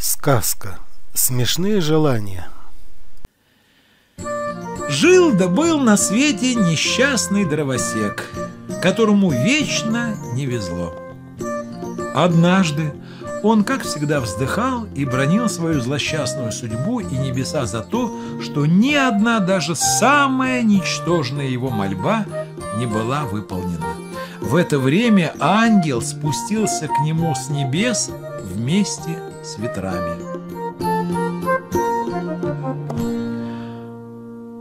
Сказка. Смешные желания. Жил да был на свете несчастный дровосек, которому вечно не везло. Однажды он, как всегда, вздыхал и бронил свою злосчастную судьбу и небеса за то, что ни одна даже самая ничтожная его мольба не была выполнена. В это время ангел спустился к нему с небес вместе с ветрами.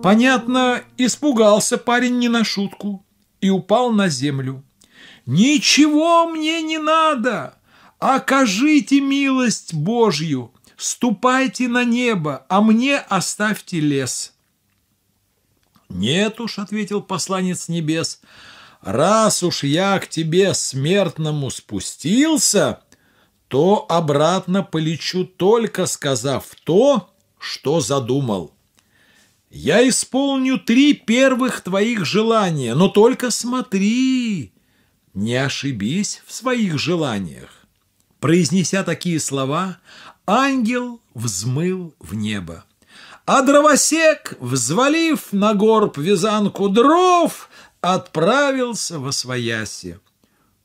Понятно, испугался парень не на шутку и упал на землю. «Ничего мне не надо! Окажите милость Божью! Ступайте на небо, а мне оставьте лес!» «Нет уж», — ответил посланец небес, — «раз уж я к тебе смертному спустился...» то обратно полечу, только сказав то, что задумал. Я исполню три первых твоих желания, но только смотри, не ошибись в своих желаниях. Произнеся такие слова, ангел взмыл в небо. А дровосек, взвалив на горб вязанку дров, отправился во свояси.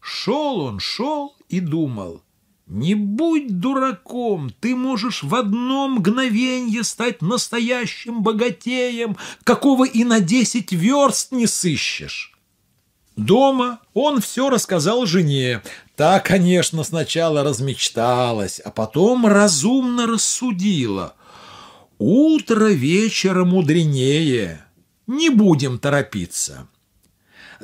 Шел он, шел и думал, не будь дураком, ты можешь в одно мгновенье стать настоящим богатеем, какого и на десять верст не сыщешь. Дома он все рассказал жене. Та, конечно, сначала размечталась, а потом разумно рассудила. Утро вечера мудренее. Не будем торопиться.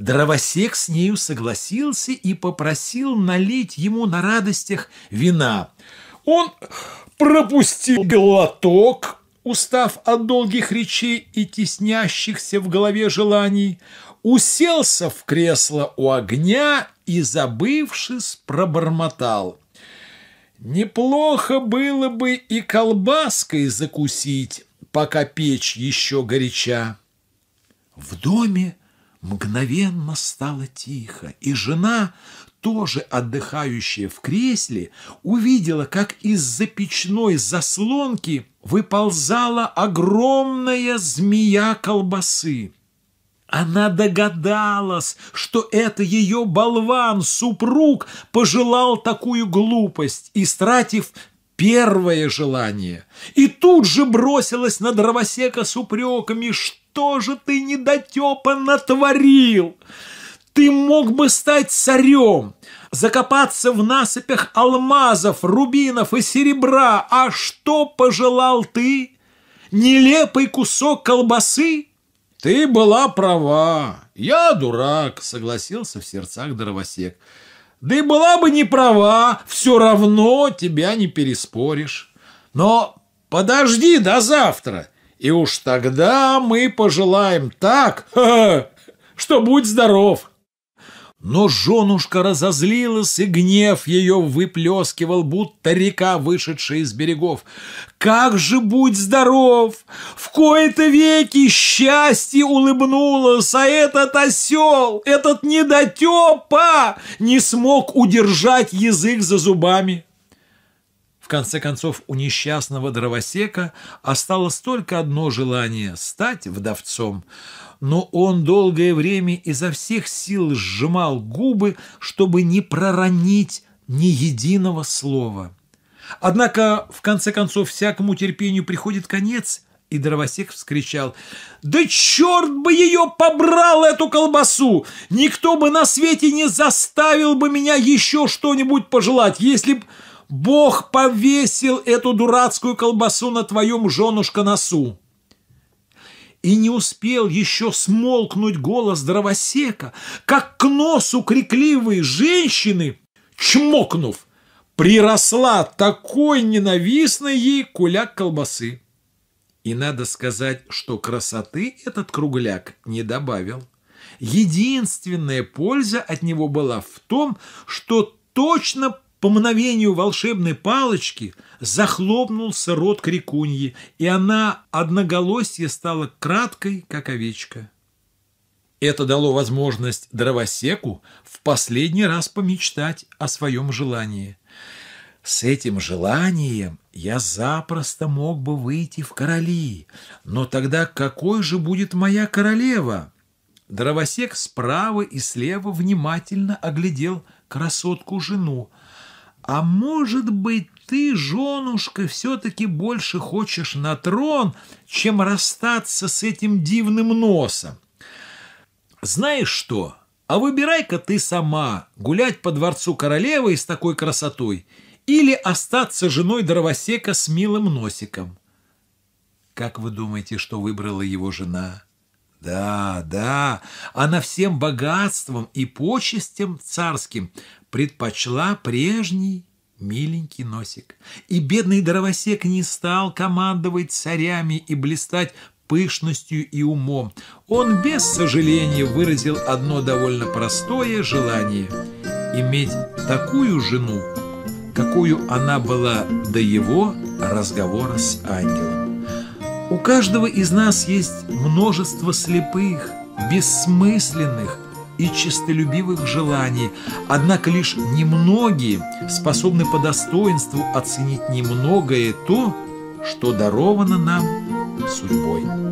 Дровосек с нею согласился и попросил налить ему на радостях вина. Он пропустил глоток, устав от долгих речей и теснящихся в голове желаний, уселся в кресло у огня и, забывшись, пробормотал. Неплохо было бы и колбаской закусить, пока печь еще горяча. В доме Мгновенно стало тихо, и жена, тоже отдыхающая в кресле, увидела, как из-за печной заслонки выползала огромная змея колбасы. Она догадалась, что это ее болван, супруг, пожелал такую глупость, и, стратив первое желание. И тут же бросилась на дровосека с упреками. «Что же ты, недотепа, натворил? Ты мог бы стать царем, закопаться в насыпях алмазов, рубинов и серебра. А что пожелал ты? Нелепый кусок колбасы?» «Ты была права. Я дурак», — согласился в сердцах дровосек. Да и была бы не права, все равно тебя не переспоришь. Но подожди до завтра, и уж тогда мы пожелаем так, что будь здоров». Но женушка разозлилась, и гнев ее выплескивал, будто река, вышедшая из берегов. «Как же будь здоров! В кои-то веки счастье улыбнулось, а этот осел, этот недотепа не смог удержать язык за зубами!» конце концов, у несчастного дровосека осталось только одно желание – стать вдовцом. Но он долгое время изо всех сил сжимал губы, чтобы не проронить ни единого слова. Однако, в конце концов, всякому терпению приходит конец – и дровосек вскричал, «Да черт бы ее побрал, эту колбасу! Никто бы на свете не заставил бы меня еще что-нибудь пожелать, если б Бог повесил эту дурацкую колбасу на твоем женушка носу!» И не успел еще смолкнуть голос дровосека, как к носу крикливой женщины, чмокнув, приросла такой ненавистной ей куляк колбасы. И надо сказать, что красоты этот кругляк не добавил. Единственная польза от него была в том, что точно по мгновению волшебной палочки захлопнулся рот крикуньи, и она одноголосье стала краткой, как овечка. Это дало возможность дровосеку в последний раз помечтать о своем желании – с этим желанием я запросто мог бы выйти в короли, но тогда какой же будет моя королева? Дровосек справа и слева внимательно оглядел красотку жену. «А может быть, ты, женушка, все-таки больше хочешь на трон, чем расстаться с этим дивным носом? Знаешь что, а выбирай-ка ты сама гулять по дворцу королевы с такой красотой – или остаться женой дровосека с милым носиком. Как вы думаете, что выбрала его жена? Да, да, она всем богатством и почестям царским предпочла прежний миленький носик. И бедный дровосек не стал командовать царями и блистать пышностью и умом. Он без сожаления выразил одно довольно простое желание – иметь такую жену, какую она была до его разговора с ангелом. У каждого из нас есть множество слепых, бессмысленных и чистолюбивых желаний, однако лишь немногие способны по достоинству оценить немногое то, что даровано нам судьбой.